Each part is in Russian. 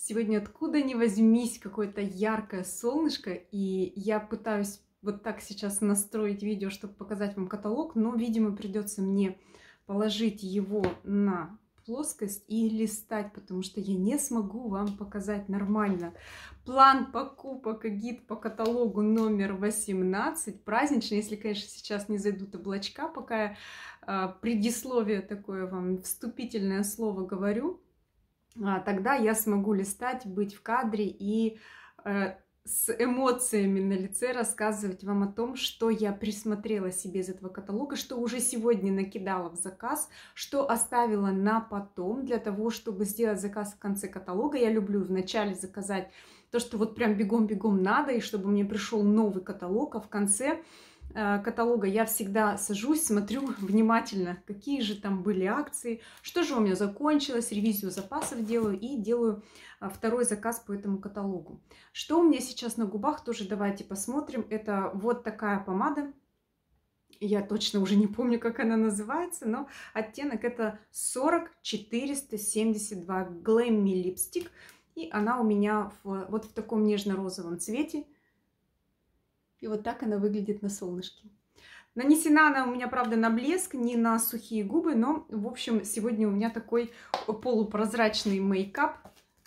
Сегодня откуда ни возьмись какое-то яркое солнышко, и я пытаюсь вот так сейчас настроить видео, чтобы показать вам каталог, но, видимо, придется мне положить его на плоскость и листать, потому что я не смогу вам показать нормально. План покупок и гид по каталогу номер 18, праздничный, если, конечно, сейчас не зайдут облачка, пока я а, э, предисловие такое вам, вступительное слово говорю. А, тогда я смогу листать, быть в кадре и э, с эмоциями на лице рассказывать вам о том, что я присмотрела себе из этого каталога, что уже сегодня накидала в заказ, что оставила на потом для того, чтобы сделать заказ в конце каталога. Я люблю вначале заказать то, что вот прям бегом-бегом надо, и чтобы мне пришел новый каталог, а в конце Э, каталога я всегда сажусь, смотрю внимательно, какие же там были акции, что же у меня закончилось, ревизию запасов делаю и делаю э, второй заказ по этому каталогу. Что у меня сейчас на губах, тоже давайте посмотрим. Это вот такая помада. Я точно уже не помню, как она называется, но оттенок это 40472 Glammy Lipstick. И она у меня в, вот в таком нежно-розовом цвете. И вот так она выглядит на солнышке. Нанесена она у меня, правда, на блеск, не на сухие губы, но, в общем, сегодня у меня такой полупрозрачный мейкап,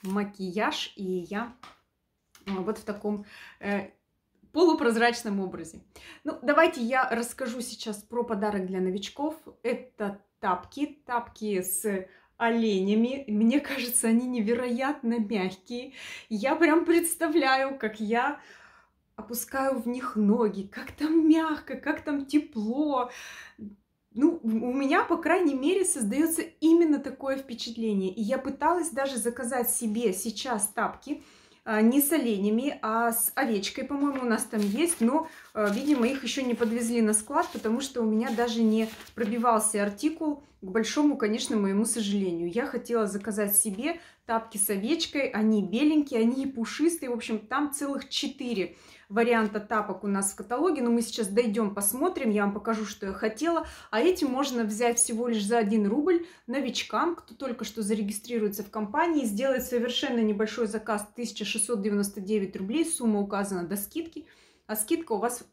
макияж, и я э, вот в таком э, полупрозрачном образе. Ну, давайте я расскажу сейчас про подарок для новичков. Это тапки, тапки с оленями. Мне кажется, они невероятно мягкие. Я прям представляю, как я опускаю в них ноги, как там мягко, как там тепло. Ну, у меня, по крайней мере, создается именно такое впечатление. И я пыталась даже заказать себе сейчас тапки а, не с оленями, а с овечкой, по-моему, у нас там есть, но Э, видимо, их еще не подвезли на склад, потому что у меня даже не пробивался артикул, к большому, конечно, моему сожалению. Я хотела заказать себе тапки с овечкой, они беленькие, они пушистые, в общем, там целых четыре варианта тапок у нас в каталоге, но мы сейчас дойдем, посмотрим, я вам покажу, что я хотела. А эти можно взять всего лишь за 1 рубль новичкам, кто только что зарегистрируется в компании, сделает совершенно небольшой заказ 1699 рублей, сумма указана до скидки – а скидка у вас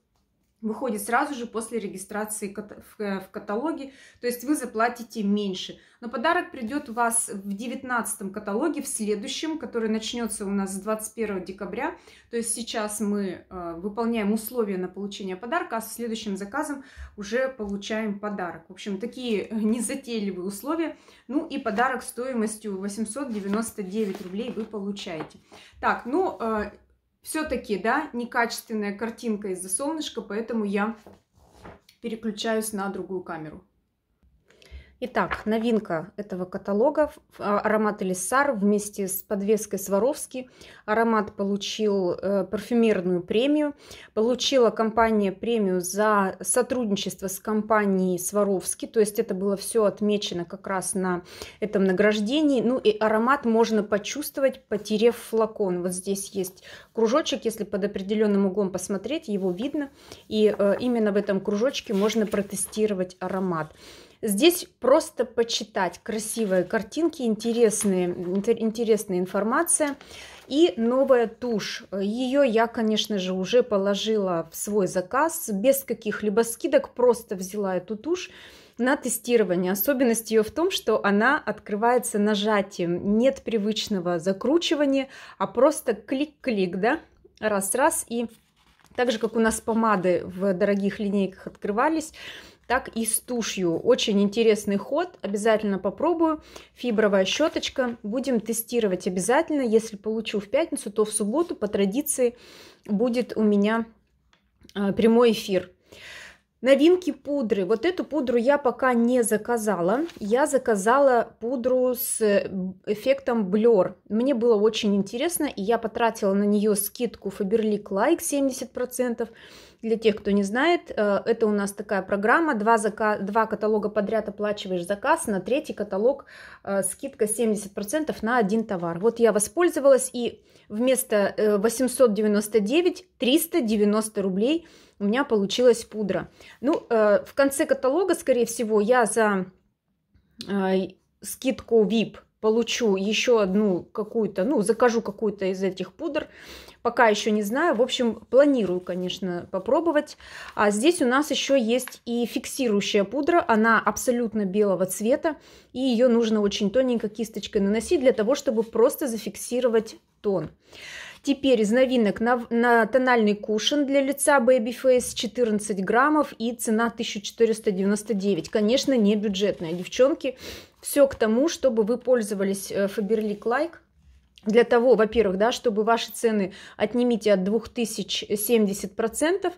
выходит сразу же после регистрации э, в каталоге, то есть вы заплатите меньше. Но подарок придет у вас в 19 каталоге, в следующем, который начнется у нас с 21 декабря. То есть сейчас мы э, выполняем условия на получение подарка, а с следующим заказом уже получаем подарок. В общем, такие э, незатейливые условия. Ну и подарок стоимостью 899 рублей вы получаете. Так, ну все-таки, да, некачественная картинка из-за солнышка, поэтому я переключаюсь на другую камеру. Итак, новинка этого каталога – а, аромат Элиссар вместе с подвеской Сваровски. Аромат получил э, парфюмерную премию. Получила компания премию за сотрудничество с компанией Сваровски. То есть это было все отмечено как раз на этом награждении. Ну и аромат можно почувствовать, потерев флакон. Вот здесь есть кружочек, если под определенным углом посмотреть, его видно. И э, именно в этом кружочке можно протестировать аромат. Здесь просто почитать красивые картинки, интересные, интересная информация. И новая тушь. Ее я, конечно же, уже положила в свой заказ без каких-либо скидок. Просто взяла эту тушь на тестирование. Особенность ее в том, что она открывается нажатием. Нет привычного закручивания, а просто клик-клик, да? Раз-раз и так же, как у нас помады в дорогих линейках открывались, так и с тушью. Очень интересный ход, обязательно попробую. Фибровая щеточка, будем тестировать обязательно. Если получу в пятницу, то в субботу по традиции будет у меня э, прямой эфир. Новинки пудры. Вот эту пудру я пока не заказала. Я заказала пудру с э, эффектом Blur. Мне было очень интересно, и я потратила на нее скидку Faberlic Like 70%. Для тех, кто не знает, э, это у нас такая программа. Два, зака... два каталога подряд оплачиваешь заказ, на третий каталог э, скидка 70% на один товар. Вот я воспользовалась и вместо 899 э, 390 рублей у меня получилась пудра. Ну, в конце каталога, скорее всего, я за скидку VIP – получу еще одну какую-то, ну, закажу какую-то из этих пудр, Пока еще не знаю. В общем, планирую, конечно, попробовать. А здесь у нас еще есть и фиксирующая пудра. Она абсолютно белого цвета. И ее нужно очень тоненько кисточкой наносить для того, чтобы просто зафиксировать тон. Теперь из новинок на, на тональный кушин для лица Baby Face 14 граммов и цена 1499. Конечно, не бюджетная, девчонки. Все к тому, чтобы вы пользовались э, Faberlic Like для того, во-первых, да, чтобы ваши цены отнимите от 2070 процентов,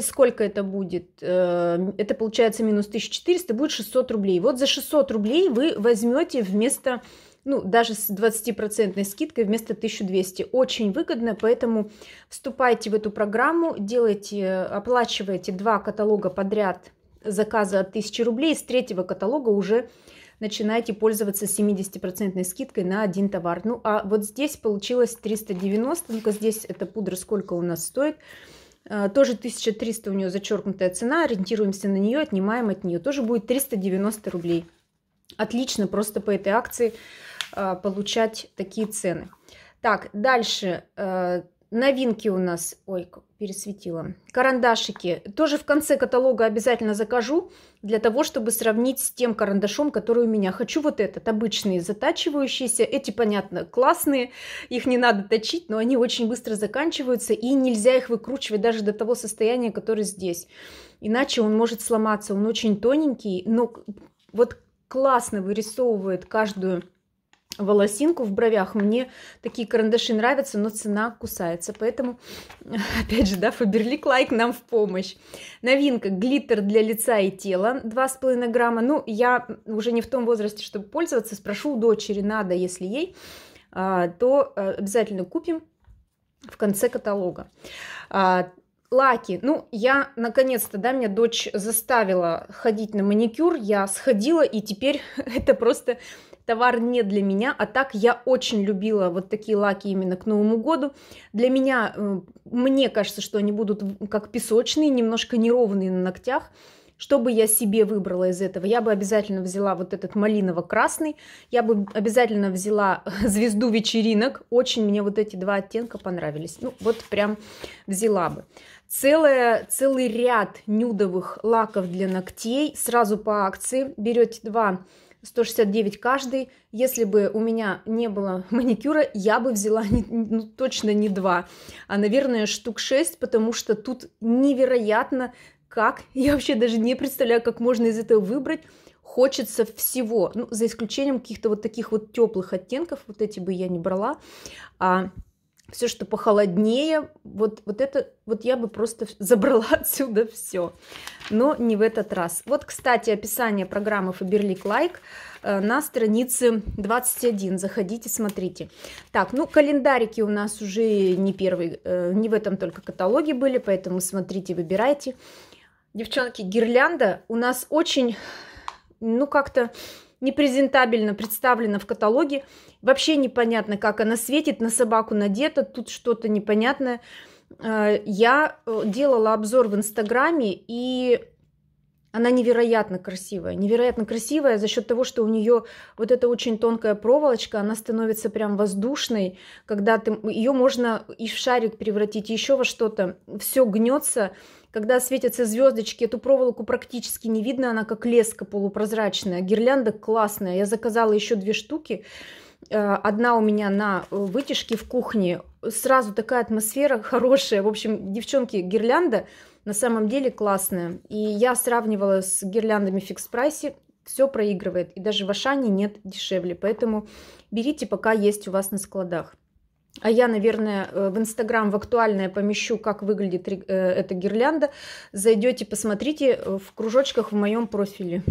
сколько это будет? Э, это получается минус 1400, будет 600 рублей. Вот за 600 рублей вы возьмете вместо, ну, даже с 20% скидкой вместо 1200. Очень выгодно, поэтому вступайте в эту программу, делайте, оплачивайте два каталога подряд заказа от 1000 рублей, с третьего каталога уже начинаете пользоваться 70% скидкой на один товар. Ну, а вот здесь получилось 390, только здесь эта пудра сколько у нас стоит? А, тоже 1300 у нее зачеркнутая цена, ориентируемся на нее, отнимаем от нее. Тоже будет 390 рублей. Отлично просто по этой акции а, получать такие цены. Так, дальше а, новинки у нас. Ой, пересветила. Карандашики. Тоже в конце каталога обязательно закажу, для того, чтобы сравнить с тем карандашом, который у меня. Хочу вот этот, обычные, затачивающиеся. Эти, понятно, классные, их не надо точить, но они очень быстро заканчиваются, и нельзя их выкручивать даже до того состояния, которое здесь. Иначе он может сломаться. Он очень тоненький, но вот классно вырисовывает каждую волосинку в бровях. Мне такие карандаши нравятся, но цена кусается. Поэтому, опять же, да, Фаберлик лайк нам в помощь. Новинка. Глиттер для лица и тела. 2,5 грамма. Ну, я уже не в том возрасте, чтобы пользоваться. Спрошу у дочери, надо, если ей, а, то э, обязательно купим в конце каталога. А, лаки. Ну, я наконец-то, да, меня дочь заставила ходить на маникюр. Я сходила, и теперь это просто товар не для меня, а так я очень любила вот такие лаки именно к Новому году. Для меня, э, мне кажется, что они будут как песочные, немножко неровные на ногтях. Что бы я себе выбрала из этого? Я бы обязательно взяла вот этот малиново-красный, я бы обязательно взяла звезду вечеринок, очень мне вот эти два оттенка понравились, ну вот прям взяла бы. Целая, целый ряд нюдовых лаков для ногтей, сразу по акции, берете два 169 каждый. Если бы у меня не было маникюра, я бы взяла не, ну, точно не два, а, наверное, штук 6, потому что тут невероятно как. Я вообще даже не представляю, как можно из этого выбрать. Хочется всего, ну, за исключением каких-то вот таких вот теплых оттенков, вот эти бы я не брала. А все, что похолоднее, вот, вот это, вот я бы просто забрала отсюда все. Но не в этот раз. Вот, кстати, описание программы Faberlic Like э, на странице 21. Заходите, смотрите. Так, ну, календарики у нас уже не первый, э, не в этом только каталоге были, поэтому смотрите, выбирайте. Девчонки, гирлянда у нас очень, ну, как-то непрезентабельно представлена в каталоге. Вообще непонятно, как она светит, на собаку надета, тут что-то непонятное. Э, я э, делала обзор в Инстаграме, и она невероятно красивая. Невероятно красивая за счет того, что у нее вот эта очень тонкая проволочка, она становится прям воздушной, когда ты ее можно и в шарик превратить, еще во что-то. Все гнется, когда светятся звездочки, эту проволоку практически не видно, она как леска полупрозрачная. Гирлянда классная, я заказала еще две штуки. Э, одна у меня на э, вытяжке в кухне. Сразу такая атмосфера хорошая. В общем, девчонки, гирлянда на самом деле классная. И я сравнивала с гирляндами в фикс-прайсе все проигрывает. И даже в Ашане нет дешевле. Поэтому берите, пока есть у вас на складах. А я, наверное, э, в Инстаграм, в актуальное помещу, как выглядит э, эта гирлянда. Зайдете, посмотрите э, в кружочках в моем профиле.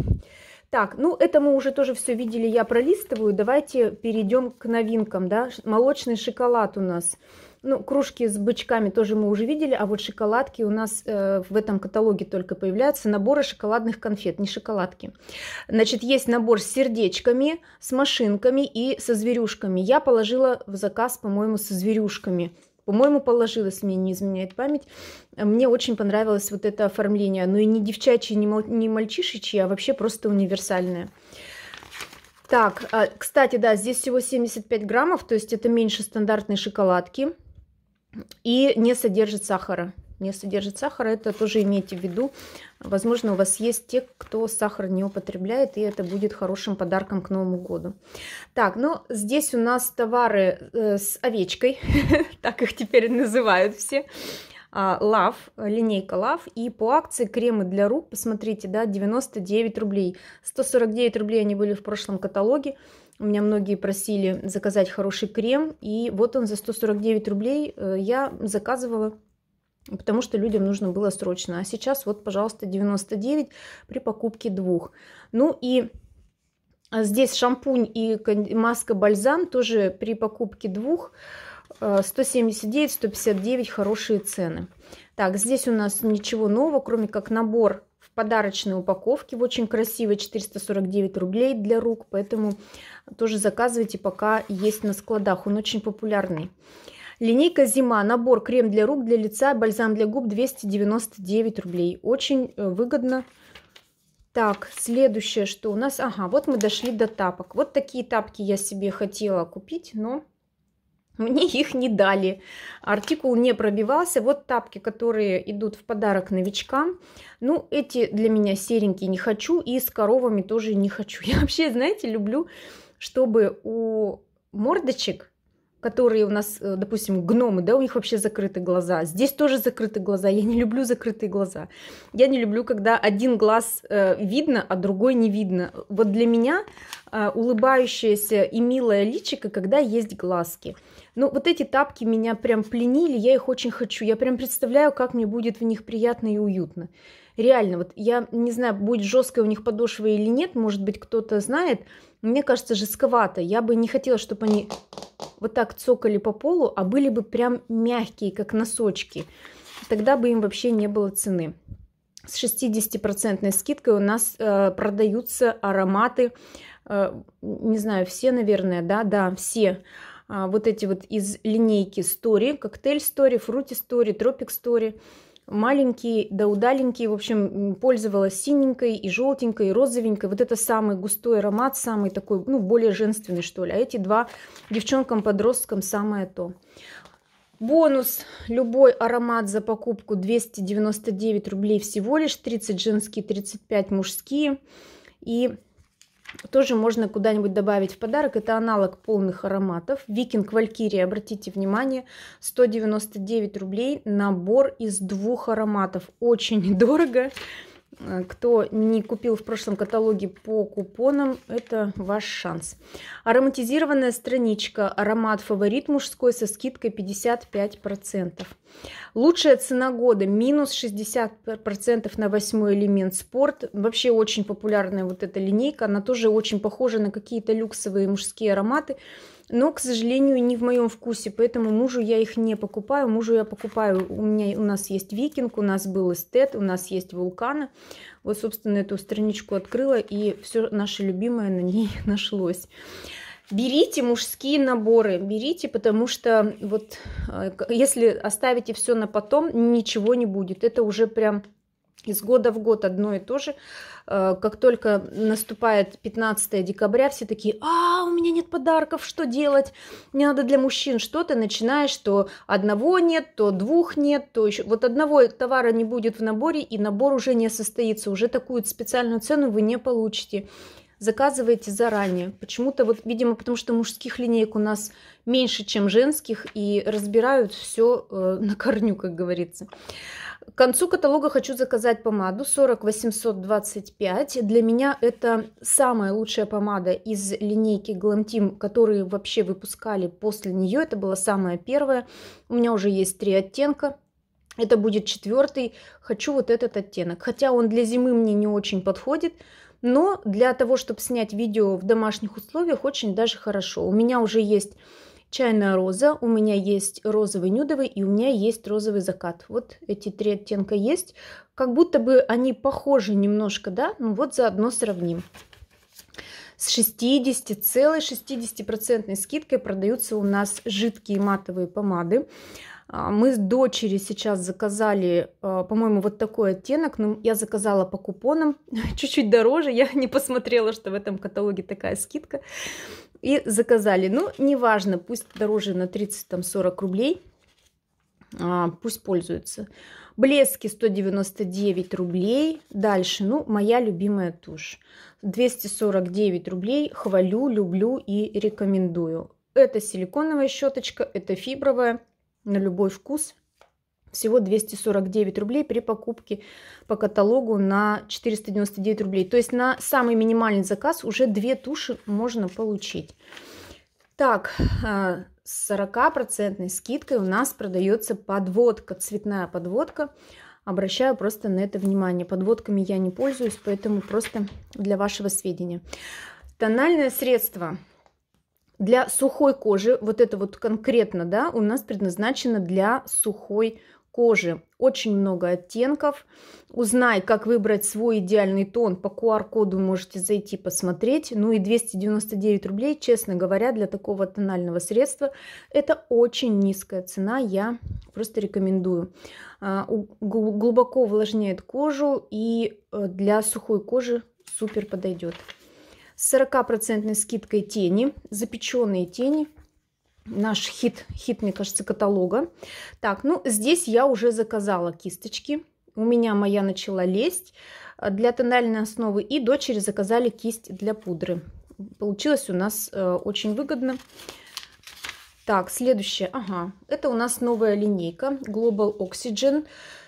Так, ну это мы уже тоже все видели, я пролистываю. Давайте перейдем к новинкам, да. Молочный шоколад у нас. Ну, кружки с бычками тоже мы уже видели, а вот шоколадки у нас э, в этом каталоге только появляются. Наборы шоколадных конфет, не шоколадки. Значит, есть набор с сердечками, с машинками и со зверюшками. Я положила в заказ, по-моему, со зверюшками по-моему, положила, если мне не изменяет память. Мне очень понравилось вот это оформление. Но ну и не девчачье, не мальчишечье, а вообще просто универсальное. Так, а, кстати, да, здесь всего 75 граммов, то есть это меньше стандартной шоколадки. И не содержит сахара. Не содержит сахара, это тоже имейте в виду. Возможно, у вас есть те, кто сахар не употребляет, и это будет хорошим подарком к Новому году. Так, ну здесь у нас товары э, с овечкой, так их теперь называют все. А, лав, линейка Лав. И по акции кремы для рук, посмотрите, да, 99 рублей. 149 рублей они были в прошлом каталоге. У меня многие просили заказать хороший крем, и вот он за 149 рублей э, я заказывала, потому что людям нужно было срочно. А сейчас вот, пожалуйста, 99 при покупке двух. Ну и а, здесь шампунь и маска-бальзам тоже при покупке двух 179, э, 159 хорошие цены. Так, здесь у нас ничего нового, кроме как набор подарочной упаковке в очень красивой 449 рублей для рук, поэтому тоже заказывайте, пока есть на складах, он очень популярный. Линейка «Зима», набор крем для рук, для лица, бальзам для губ 299 рублей. Очень э, выгодно. Так, следующее, что у нас... Ага, вот мы дошли до тапок. Вот такие тапки я себе хотела купить, но мне их не дали. Артикул не пробивался. Вот тапки, которые идут в подарок новичкам. Ну, эти для меня серенькие не хочу. И с коровами тоже не хочу. Я вообще, знаете, люблю, чтобы у мордочек, которые у нас, э, допустим, гномы, да, у них вообще закрыты глаза. Здесь тоже закрыты глаза. Я не люблю закрытые глаза. Я не люблю, когда один глаз э, видно, а другой не видно. Вот для меня э, улыбающееся и милое личико, когда есть глазки – ну вот эти тапки меня прям пленили, я их очень хочу. Я прям представляю, как мне будет в них приятно и уютно. Реально, вот я не знаю, будет жесткая у них подошва или нет, может быть, кто-то знает. Мне кажется, жестковато. Я бы не хотела, чтобы они вот так цокали по полу, а были бы прям мягкие, как носочки. Тогда бы им вообще не было цены. С 60% скидкой у нас э, продаются ароматы, э, не знаю, все, наверное, да, да, все а, вот эти вот из линейки Story, коктейль Story, Fruity Story, Tropic Story. Маленькие, да удаленькие, в общем, пользовалась синенькой и желтенькой, и розовенькой. Вот это самый густой аромат, самый такой, ну, более женственный, что ли. А эти два девчонкам-подросткам самое то. Бонус. Любой аромат за покупку 299 рублей всего лишь. 30 женские, 35 мужские. И тоже можно куда-нибудь добавить в подарок. Это аналог полных ароматов. Викинг Валькирия, обратите внимание, 199 рублей набор из двух ароматов. Очень дорого. Э, кто не купил в прошлом каталоге по купонам, это ваш шанс. Ароматизированная страничка «Аромат фаворит мужской» со скидкой 55%. Лучшая цена года – минус 60% на восьмой элемент спорт. Вообще очень популярная вот эта линейка. Она тоже очень похожа на какие-то люксовые мужские ароматы – но, к сожалению, не в моем вкусе, поэтому мужу я их не покупаю. Мужу я покупаю, у меня у нас есть викинг, у нас был эстет, у нас есть вулканы. Вот, собственно, эту страничку открыла, и все наше любимое на ней нашлось берите мужские наборы, берите, потому что вот э, если оставите все на потом, ничего не будет. Это уже прям из года в год одно и то же. Э, как только наступает 15 декабря, все такие, а, у меня нет подарков, что делать? Мне надо для мужчин что-то, начинаешь, то одного нет, то двух нет, то еще... Вот одного товара не будет в наборе, и набор уже не состоится, уже такую специальную цену вы не получите. Заказывайте заранее. Почему-то, вот, видимо, потому что мужских линеек у нас меньше, чем женских, и разбирают все э, на корню, как говорится. К концу каталога хочу заказать помаду 40825. Для меня это самая лучшая помада из линейки Glam Team, которые вообще выпускали после нее. Это была самая первая. У меня уже есть три оттенка. Это будет четвертый. Хочу вот этот оттенок. Хотя он для зимы мне не очень подходит. Но для того, чтобы снять видео в домашних условиях, очень даже хорошо. У меня уже есть чайная роза, у меня есть розовый нюдовый и у меня есть розовый закат. Вот эти три оттенка есть. Как будто бы они похожи немножко, да? Ну вот заодно сравним. С 60, целой 60% скидкой продаются у нас жидкие матовые помады. А, мы с дочери сейчас заказали, а, по-моему, вот такой оттенок, но я заказала по купонам, чуть-чуть дороже, я не посмотрела, что в этом каталоге такая скидка, и заказали. Ну, неважно, пусть дороже на 30-40 рублей, а, пусть пользуются. Блески 199 рублей. Дальше, ну, моя любимая тушь. 249 рублей. Хвалю, люблю и рекомендую. Это силиконовая щеточка, это фибровая на любой вкус. Всего 249 рублей при покупке по каталогу на 499 рублей. То есть на самый минимальный заказ уже две туши можно получить. Так, э, с 40% скидкой у нас продается подводка, цветная подводка. Обращаю просто на это внимание. Подводками я не пользуюсь, поэтому просто для вашего сведения. Тональное средство для сухой кожи, вот это вот конкретно, да, у нас предназначено для сухой кожи. Очень много оттенков. Узнай, как выбрать свой идеальный тон. По QR-коду можете зайти посмотреть. Ну и 299 рублей, честно говоря, для такого тонального средства это очень низкая цена. Я просто рекомендую. А, глубоко увлажняет кожу и э, для сухой кожи супер подойдет с 40% скидкой тени, запеченные тени. Наш хит, хит, мне кажется, каталога. Так, ну здесь я уже заказала кисточки. У меня моя начала лезть э, для тональной основы. И дочери заказали кисть для пудры. Получилось у нас э, очень выгодно. Так, следующее. Ага, это у нас новая линейка Global Oxygen.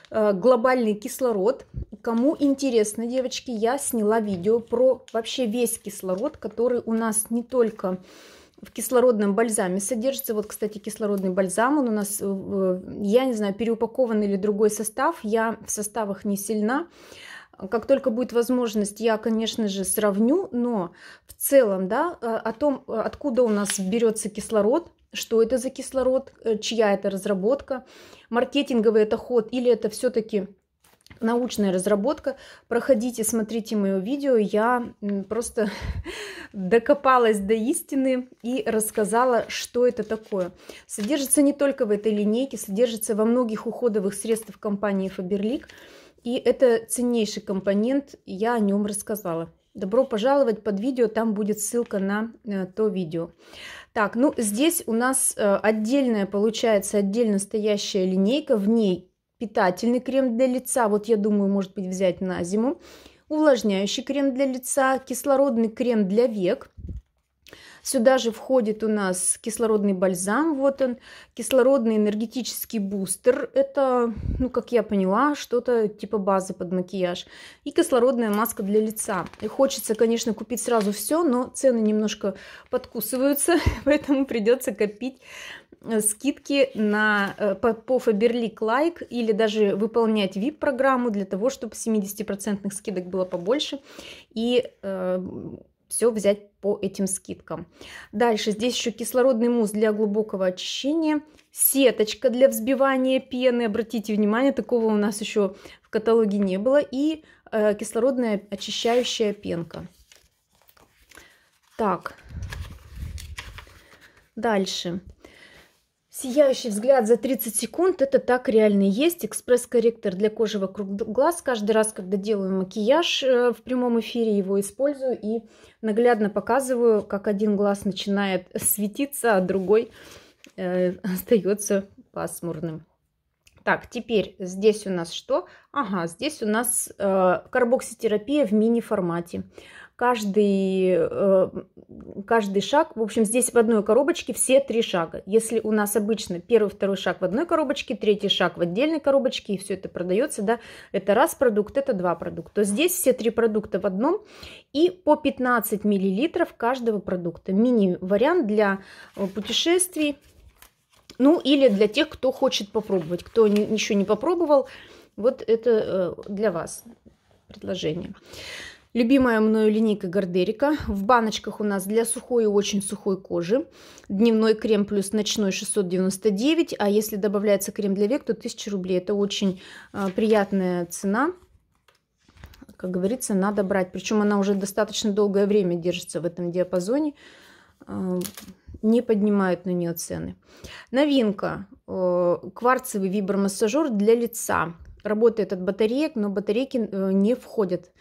Э, глобальный кислород. Кому интересно, девочки, я сняла видео про вообще весь кислород, который у нас не только в кислородном бальзаме содержится. Вот, кстати, кислородный бальзам, он у нас, э, я не знаю, переупакован или другой состав, я в составах не сильна. Как только будет возможность, я, конечно же, сравню, но в целом, да, э, о том, откуда у нас берется кислород, что это за кислород, чья это разработка – маркетинговый это ход или это все-таки научная разработка. Проходите, смотрите мое видео. Я просто докопалась до истины и рассказала, что это такое. Содержится не только в этой линейке, содержится во многих уходовых средствах компании Faberlic. И это ценнейший компонент, я о нем рассказала. Добро пожаловать под видео, там будет ссылка на э, то видео. Так, ну здесь у нас э, отдельная, получается, отдельно стоящая линейка. В ней питательный крем для лица, вот я думаю, может быть, взять на зиму. Увлажняющий крем для лица, кислородный крем для век – Сюда же входит у нас кислородный бальзам, вот он, кислородный энергетический бустер. Это, ну, как я поняла, что-то типа базы под макияж. И кислородная маска для лица. И хочется, конечно, купить сразу все, но цены немножко подкусываются, поэтому придется копить э, скидки на, э, по, по Faberlic Like или даже выполнять VIP-программу для того, чтобы 70% скидок было побольше и э, все взять по этим скидкам. Дальше здесь еще кислородный мусс для глубокого очищения, сеточка для взбивания пены. Обратите внимание, такого у нас еще в каталоге не было. И э, кислородная очищающая пенка. Так, дальше. Сияющий взгляд за 30 секунд, это так реально и есть. Экспресс-корректор для кожи вокруг глаз. Каждый раз, когда делаю макияж э, в прямом эфире, его использую и наглядно показываю, как один глаз начинает светиться, а другой э, остается пасмурным. Так, теперь здесь у нас что? Ага, здесь у нас э, карбокситерапия в мини-формате каждый, э, каждый шаг, в общем, здесь в одной коробочке все три шага. Если у нас обычно первый, второй шаг в одной коробочке, третий шаг в отдельной коробочке, и все это продается, да, это раз продукт, это два продукта, то здесь все три продукта в одном и по 15 миллилитров каждого продукта. Мини-вариант для э, путешествий, ну или для тех, кто хочет попробовать, кто ничего не попробовал, вот это э, для вас предложение. Любимая мною линейка Гардерика. В баночках у нас для сухой и очень сухой кожи. Дневной крем плюс ночной 699, а если добавляется крем для век, то 1000 рублей. Это очень э, приятная цена. Как говорится, надо брать. Причем она уже достаточно долгое время держится в этом диапазоне. Э, не поднимают на нее цены. Новинка. Э, кварцевый вибромассажер для лица. Работает от батареек, но батарейки э, не входят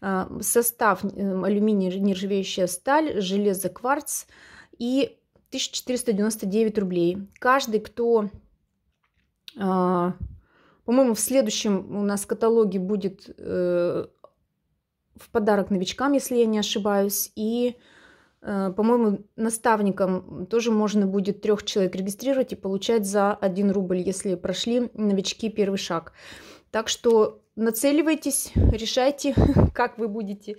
а, состав эм, алюминий, нержавеющая сталь, железо, кварц и 1499 рублей. Каждый, кто, а, по-моему, в следующем у нас каталоге будет э, в подарок новичкам, если я не ошибаюсь, и э, по-моему, наставникам тоже можно будет трех человек регистрировать и получать за 1 рубль, если прошли новички первый шаг. Так что нацеливайтесь, решайте, как вы будете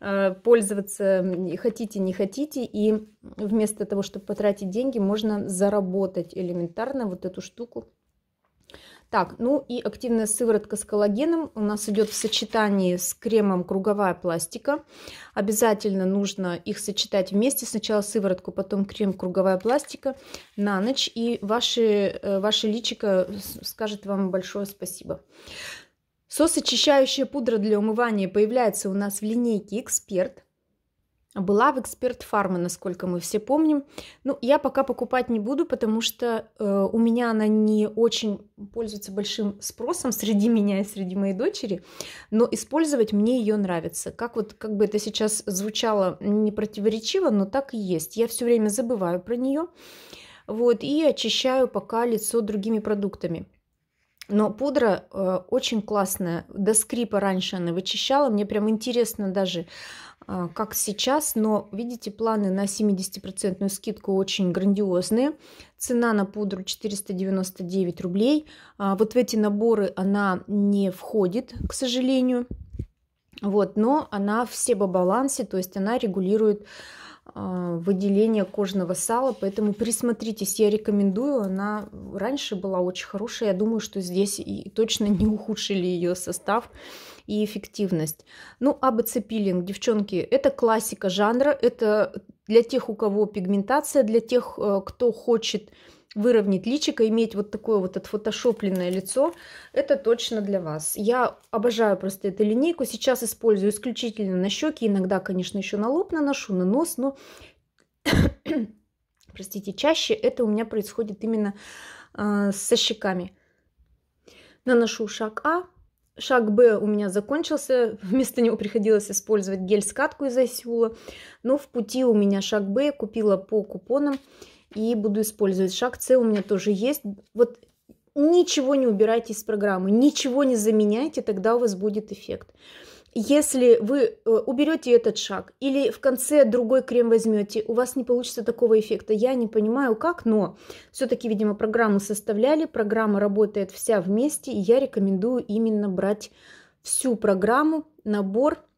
э, пользоваться, хотите, не хотите. И вместо того, чтобы потратить деньги, можно заработать элементарно вот эту штуку. Так, ну и активная сыворотка с коллагеном у нас идет в сочетании с кремом круговая пластика. Обязательно нужно их сочетать вместе. Сначала сыворотку, потом крем круговая пластика на ночь. И ваше, э, ваше личико скажет вам большое спасибо. Сосочищающая пудра для умывания появляется у нас в линейке «Эксперт». Была в «Эксперт Фарма», насколько мы все помним. Ну, я пока покупать не буду, потому что э, у меня она не очень пользуется большим спросом среди меня и среди моей дочери, но использовать мне ее нравится. Как вот, как бы это сейчас звучало не противоречиво, но так и есть. Я все время забываю про нее, вот, и очищаю пока лицо другими продуктами. Но пудра э, очень классная. До скрипа раньше она вычищала. Мне прям интересно даже, э, как сейчас. Но, видите, планы на 70% скидку очень грандиозные. Цена на пудру 499 рублей. Э, вот в эти наборы она не входит, к сожалению. Вот, но она все по балансе, то есть она регулирует а, выделение кожного сала, поэтому присмотритесь, я рекомендую. Она раньше была очень хорошая, я думаю, что здесь и точно не ухудшили ее состав и эффективность. Ну, АБЦ пилинг, девчонки, это классика жанра, это для тех, у кого пигментация, для тех, э, кто хочет выровнять личико, иметь вот такое вот отфотошопленное лицо, это точно для вас. Я обожаю просто эту линейку, сейчас использую исключительно на щеки, иногда, конечно, еще на лоб наношу, на нос, но, простите, чаще это у меня происходит именно э, со щеками. Наношу шаг А, Шаг Б у меня закончился, вместо него приходилось использовать гель-скатку из Асюла, но в пути у меня шаг Б купила по купонам и буду использовать. Шаг С у меня тоже есть. Вот ничего не убирайте из программы, ничего не заменяйте, тогда у вас будет эффект. Если вы э, уберете этот шаг или в конце другой крем возьмете, у вас не получится такого эффекта. Я не понимаю как, но все-таки, видимо, программу составляли, программа работает вся вместе, и я рекомендую именно брать всю программу, набор –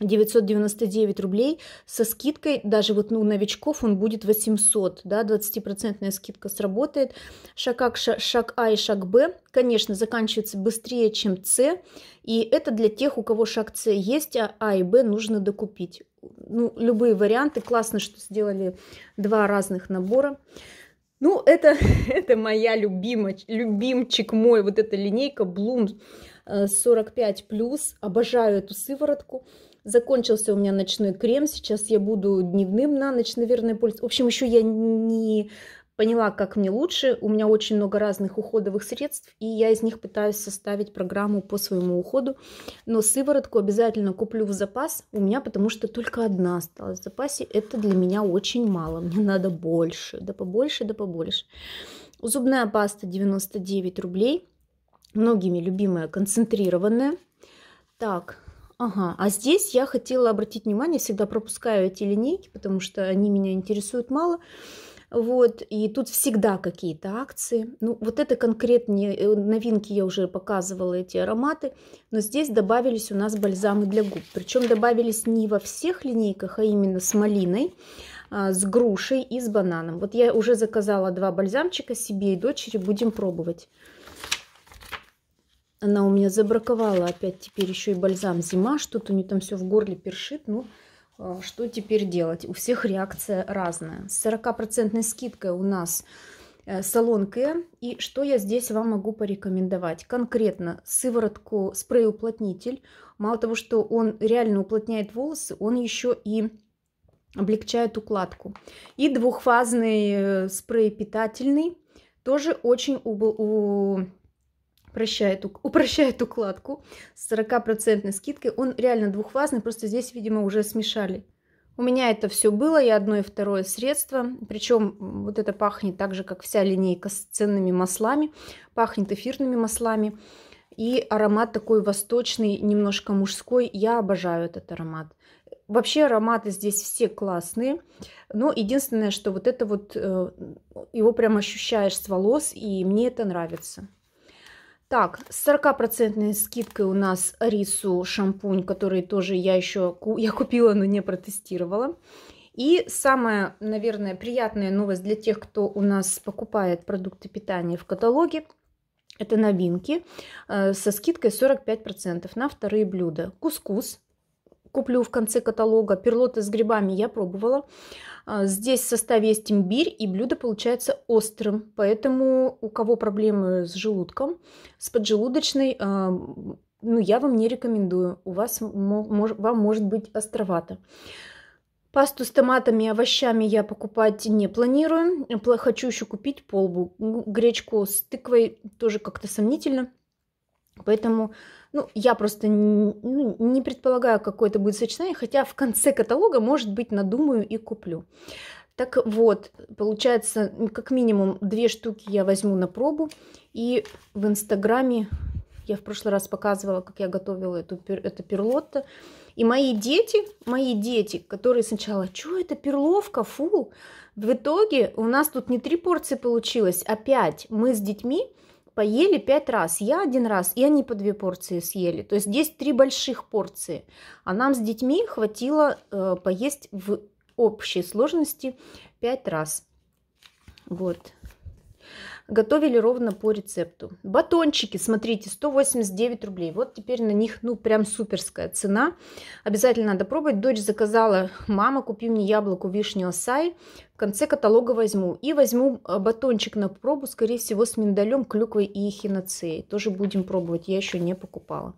999 рублей со скидкой, даже вот ну, новичков он будет 800, да, 20% скидка сработает. Шаг А, шаг А и шаг Б, конечно, заканчивается быстрее, чем С, и это для тех, у кого шаг С есть, а А и Б нужно докупить. Ну, любые варианты, классно, что сделали два разных набора. Ну, это, это моя любимая, любимчик мой, вот эта линейка Bloom 45+, э, обожаю эту сыворотку. Закончился у меня ночной крем, сейчас я буду дневным на ночь, наверное, пользоваться. В общем, еще я не поняла, как мне лучше. У меня очень много разных уходовых средств, и я из них пытаюсь составить программу по своему уходу. Но сыворотку обязательно куплю в запас у меня, потому что только одна осталась в запасе. Это для меня очень мало, мне надо больше, да побольше, да побольше. Зубная паста 99 рублей, многими любимая концентрированная. Так, Ага, а здесь я хотела обратить внимание, всегда пропускаю эти линейки, потому что они меня интересуют мало. Вот, и тут всегда какие-то акции. Ну, вот это конкретные э, новинки я уже показывала, эти ароматы. Но здесь добавились у нас бальзамы для губ. Причем добавились не во всех линейках, а именно с малиной, а, с грушей и с бананом. Вот я уже заказала два бальзамчика себе и дочери, будем пробовать. Она у меня забраковала опять теперь еще и бальзам зима. Что-то у нее там все в горле першит. Ну, а, что теперь делать? У всех реакция разная. С процентной скидкой у нас э, салон К. И что я здесь вам могу порекомендовать? Конкретно сыворотку спрей-уплотнитель. Мало того, что он реально уплотняет волосы, он еще и облегчает укладку. И двухфазный э, спрей питательный. Тоже очень у прощает, упрощает укладку с 40% скидкой. Он реально двухвазный просто здесь, видимо, уже смешали. У меня это все было, я одно и второе средство. Причем вот это пахнет так же, как вся линейка с ценными маслами. Пахнет эфирными маслами. И аромат такой восточный, немножко мужской. Я обожаю этот аромат. Вообще ароматы здесь все классные, но единственное, что вот это вот, э, его прям ощущаешь с волос, и мне это нравится. Так, с 40% скидкой у нас рису шампунь, который тоже я еще я купила, но не протестировала. И самая, наверное, приятная новость для тех, кто у нас покупает продукты питания в каталоге, это новинки э, со скидкой 45% на вторые блюда. Кускус куплю в конце каталога. Перлоты с грибами я пробовала. А, здесь в составе есть имбирь, и блюдо получается острым. Поэтому у кого проблемы с желудком, с поджелудочной, а, ну, я вам не рекомендую. У вас, вам может быть островато. Пасту с томатами и овощами я покупать не планирую. Хочу еще купить полбу. Гречку с тыквой тоже как-то сомнительно. Поэтому ну, я просто не, ну, не предполагаю, какое это будет сочетание, хотя в конце каталога, может быть, надумаю и куплю. Так вот, получается, как минимум две штуки я возьму на пробу. И в Инстаграме я в прошлый раз показывала, как я готовила эту, это перлотто. И мои дети, мои дети, которые сначала, что это перловка, фу, в итоге у нас тут не три порции получилось, а пять. Мы с детьми поели пять раз. Я один раз, и они по две порции съели. То есть здесь три больших порции. А нам с детьми хватило э, поесть в общей сложности пять раз. Вот готовили ровно по рецепту. Батончики, смотрите, 189 рублей. Вот теперь на них, ну, прям суперская цена. Обязательно надо пробовать. Дочь заказала, мама, купи мне яблоку, вишню, осай. В конце каталога возьму. И возьму э, батончик на пробу, скорее всего, с миндалем, клюквой и хиноцеей. Тоже будем пробовать, я еще не покупала.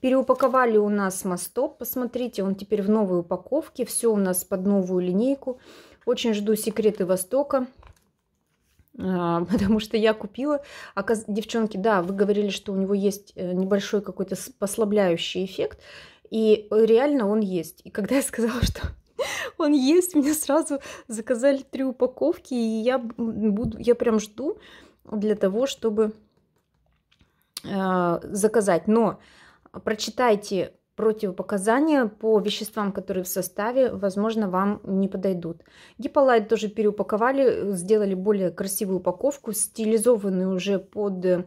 Переупаковали у нас мостоп, посмотрите, он теперь в новой упаковке. Все у нас под новую линейку. Очень жду секреты Востока. А, потому что я купила. Оказ... Девчонки, да, вы говорили, что у него есть э, небольшой какой-то послабляющий эффект, и э, реально он есть. И когда я сказала, что он есть, мне сразу заказали три упаковки, и я буду, я прям жду для того, чтобы а, заказать. Но прочитайте противопоказания по веществам, которые в составе, возможно, вам не подойдут. Гиполайт тоже переупаковали, сделали более красивую упаковку, стилизованную уже под, э,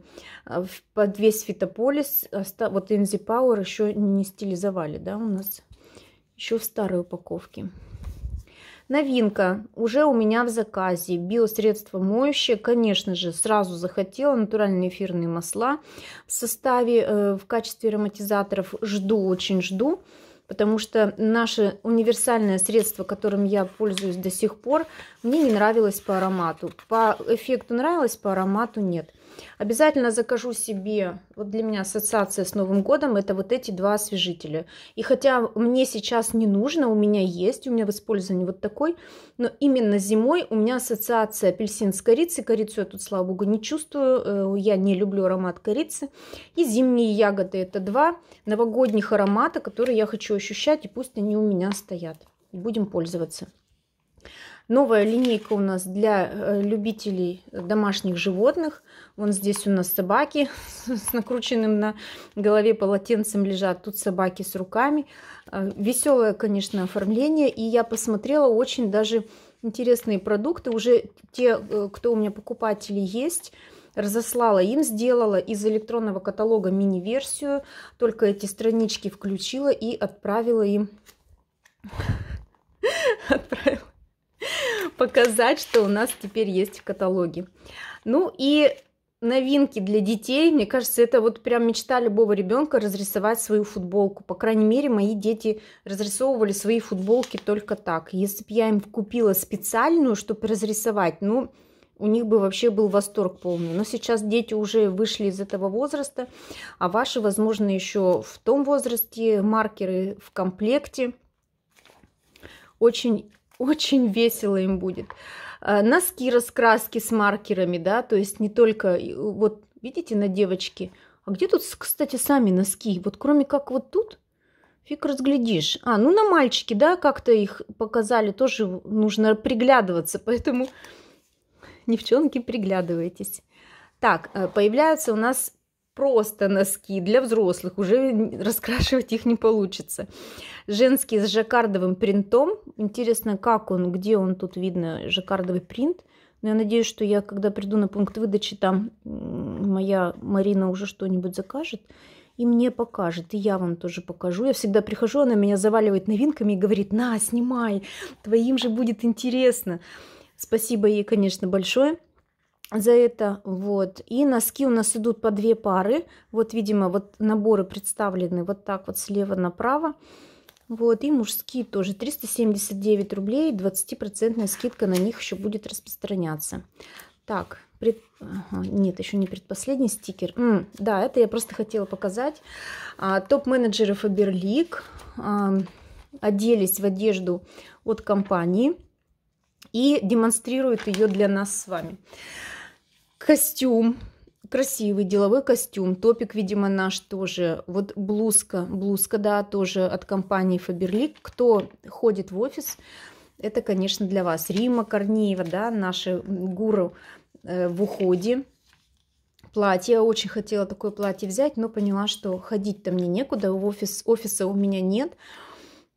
под весь фитополис. Вот Энзи Пауэр еще не стилизовали, да, у нас еще в старой упаковке. Новинка уже у меня в заказе. Биосредство моющее. Конечно же, сразу захотела натуральные эфирные масла в составе, э, в качестве ароматизаторов. Жду, очень жду потому что наше универсальное средство, которым я пользуюсь до сих пор, мне не нравилось по аромату. По эффекту нравилось, по аромату нет. Обязательно закажу себе, вот для меня ассоциация с Новым годом, это вот эти два освежителя. И хотя мне сейчас не нужно, у меня есть, у меня в использовании вот такой, но именно зимой у меня ассоциация апельсин с корицей. Корицу я тут, слава богу, не чувствую, э, я не люблю аромат корицы. И зимние ягоды, это два новогодних аромата, которые я хочу ощущать, и пусть они у меня стоят. Будем пользоваться. Новая линейка у нас для э, любителей домашних животных. Вон здесь у нас собаки с накрученным на голове полотенцем лежат. Тут собаки с руками. Э, Веселое, конечно, оформление. И я посмотрела очень даже интересные продукты. Уже те, э, кто у меня покупатели есть, разослала им, сделала из электронного каталога мини-версию. Только эти странички включила и отправила им. Отправила показать, что у нас теперь есть в каталоге. Ну и новинки для детей. Мне кажется, это вот прям мечта любого ребенка разрисовать свою футболку. По крайней мере, мои дети разрисовывали свои футболки только так. Если бы я им купила специальную, чтобы разрисовать, ну, у них бы вообще был восторг полный. Но сейчас дети уже вышли из этого возраста, а ваши, возможно, еще в том возрасте маркеры в комплекте. Очень очень весело им будет. А, носки раскраски с маркерами, да, то есть не только, вот видите, на девочке. А где тут, кстати, сами носки? Вот кроме как вот тут, фиг разглядишь. А, ну на мальчике, да, как-то их показали, тоже нужно приглядываться, поэтому, девчонки, приглядывайтесь. Так, э, появляются у нас просто носки для взрослых, уже раскрашивать их не получится. Женский с жаккардовым принтом. Интересно, как он, где он тут видно, жаккардовый принт. Но я надеюсь, что я, когда приду на пункт выдачи, там моя Марина уже что-нибудь закажет и мне покажет, и я вам тоже покажу. Я всегда прихожу, она меня заваливает новинками и говорит, на, снимай, твоим же будет интересно. Спасибо ей, конечно, большое за это. Вот. И носки у нас идут по две пары. Вот, видимо, вот наборы представлены вот так вот слева направо. Вот, и мужские тоже 379 рублей, 20% скидка на них еще будет распространяться. Так, пред... ага, нет, еще не предпоследний стикер. М, да, это я просто хотела показать. А, Топ-менеджеры faberlic а, оделись в одежду от компании и демонстрируют ее для нас с вами. Костюм. Красивый деловой костюм. Топик, видимо, наш тоже. Вот блузка. Блузка, да, тоже от компании Faberlic. Кто ходит в офис, это, конечно, для вас. Рима Корнеева, да, наши гуру э, в уходе. Платье. Я очень хотела такое платье взять, но поняла, что ходить-то мне некуда. В офис, офиса у меня нет. Нет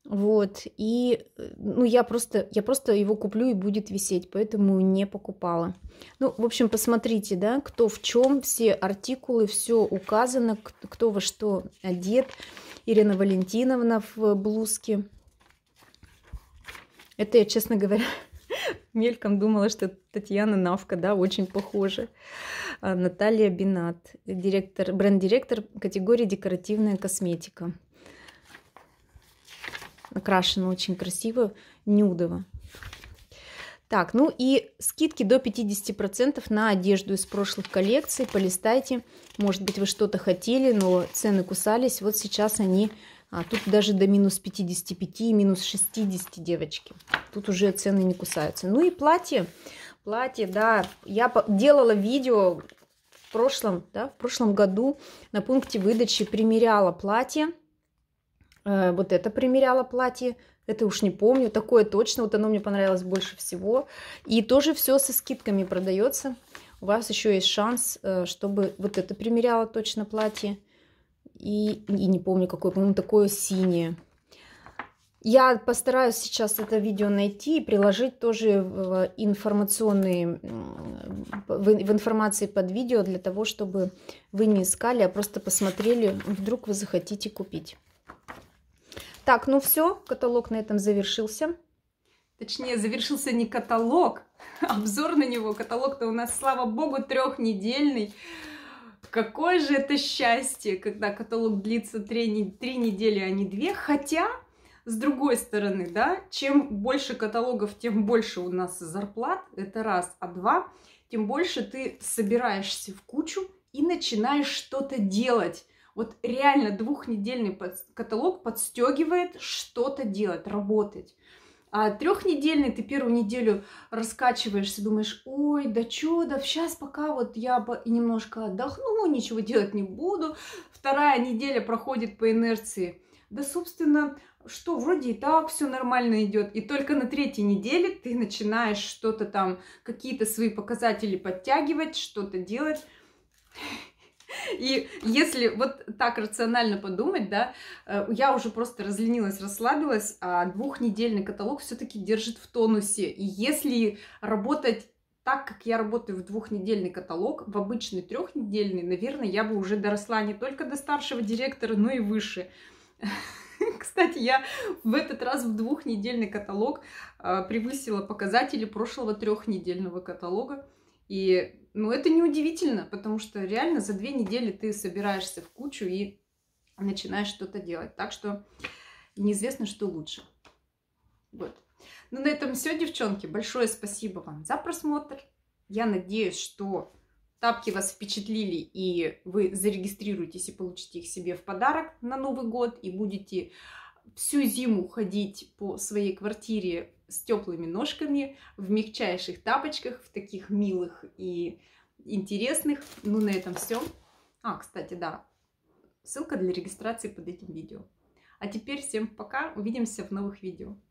вот, и, э, ну, я просто, я просто его куплю и будет висеть, поэтому не покупала. Ну, в общем, посмотрите, да, кто в чем, все артикулы, все указано, кто во что одет. Ирина Валентиновна в блузке. Это я, честно говоря, мельком думала, что Татьяна Навка, да, очень похожа. А, Наталья Бинат, директор, бренд-директор категории декоративная косметика. Окрашена очень красиво, нюдово. Так, ну и скидки до 50% на одежду из прошлых коллекций. Полистайте, может быть, вы что-то хотели, но цены кусались. Вот сейчас они, а, тут даже до минус 55 и минус 60, девочки. Тут уже цены не кусаются. Ну и платье, платье, да, я делала видео в прошлом, да, в прошлом году на пункте выдачи примеряла платье Э, вот это примеряла платье, это уж не помню, такое точно, вот оно мне понравилось больше всего. И тоже все со скидками продается. У вас еще есть шанс, э, чтобы вот это примеряла точно платье. И, и не помню какое, по-моему, такое синее. Я постараюсь сейчас это видео найти и приложить тоже в информационные, в информации под видео для того, чтобы вы не искали, а просто посмотрели, вдруг вы захотите купить. Так, ну все, каталог на этом завершился. Точнее, завершился не каталог, обзор на него. Каталог-то у нас, слава богу, трехнедельный. Какое же это счастье, когда каталог длится три, три недели, а не две. Хотя, с другой стороны, да, чем больше каталогов, тем больше у нас зарплат. Это раз. А два, тем больше ты собираешься в кучу и начинаешь что-то делать. Вот реально двухнедельный под... каталог подстегивает что-то делать, работать. А трехнедельный ты первую неделю раскачиваешься, думаешь, ой, да чудо, сейчас пока вот я немножко отдохну, ничего делать не буду. Вторая неделя проходит по инерции. Да, собственно, что вроде и так все нормально идет. И только на третьей неделе ты начинаешь что-то там, какие-то свои показатели подтягивать, что-то делать. И если вот так рационально подумать, да, э, я уже просто разленилась, расслабилась, а двухнедельный каталог все-таки держит в тонусе. И если работать так как я работаю в двухнедельный каталог, в обычный трехнедельный, наверное, я бы уже доросла не только до старшего директора, но и выше. Кстати, я в этот раз в двухнедельный каталог э, превысила показатели прошлого трехнедельного каталога. И ну это неудивительно, потому что реально за две недели ты собираешься в кучу и начинаешь что-то делать. Так что неизвестно, что лучше. Вот. Ну, на этом все, девчонки. Большое спасибо вам за просмотр. Я надеюсь, что тапки вас впечатлили, и вы зарегистрируетесь и получите их себе в подарок на Новый год, и будете всю зиму ходить по своей квартире с теплыми ножками, в мягчайших тапочках, в таких милых и интересных. Ну, на этом все. А, кстати, да, ссылка для регистрации под этим видео. А теперь всем пока, увидимся в новых видео.